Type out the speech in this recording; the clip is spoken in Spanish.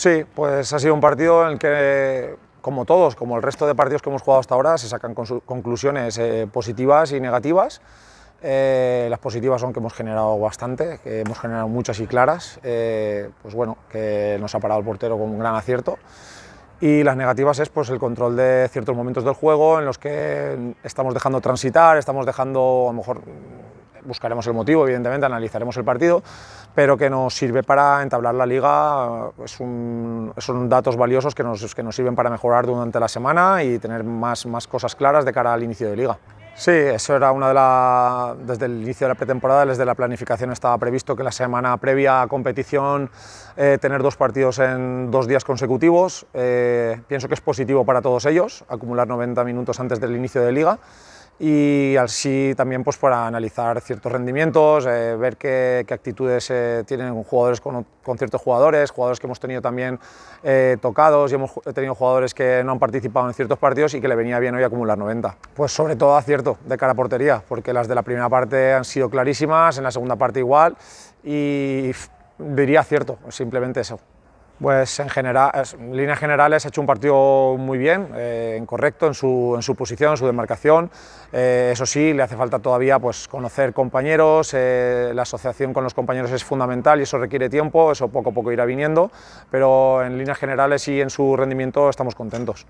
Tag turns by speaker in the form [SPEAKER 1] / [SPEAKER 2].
[SPEAKER 1] Sí, pues ha sido un partido en el que, como todos, como el resto de partidos que hemos jugado hasta ahora, se sacan conclusiones eh, positivas y negativas. Eh, las positivas son que hemos generado bastante, que hemos generado muchas y claras, eh, pues bueno, que nos ha parado el portero con un gran acierto. Y las negativas es pues, el control de ciertos momentos del juego en los que estamos dejando transitar, estamos dejando a lo mejor buscaremos el motivo, evidentemente, analizaremos el partido, pero que nos sirve para entablar la liga, un, son datos valiosos que nos, que nos sirven para mejorar durante la semana y tener más, más cosas claras de cara al inicio de liga. Sí, eso era una de las... Desde el inicio de la pretemporada, desde la planificación estaba previsto que la semana previa a competición eh, tener dos partidos en dos días consecutivos. Eh, pienso que es positivo para todos ellos, acumular 90 minutos antes del inicio de liga y así también pues, para analizar ciertos rendimientos, eh, ver qué, actitudes eh, tienen jugadores con, ciertos jugadores, jugadores que hemos tenido también eh, tocados y hemos tenido jugadores que no han participado en ciertos partidos y que le venía bien hoy acumular 90. Pues sobre todo acierto de cara a portería, porque las de la primera parte han sido clarísimas, en la segunda parte igual y diría acierto, simplemente eso. Pues en, general, líneas generales ha hecho un partido muy bien, eh, correcto en su, su, posición, en su demarcación. Eh, eso sí, le hace falta todavía pues, conocer compañeros, eh, la asociación con los compañeros es fundamental y eso requiere tiempo, eso poco a poco irá viniendo, pero en líneas generales y en su rendimiento estamos contentos.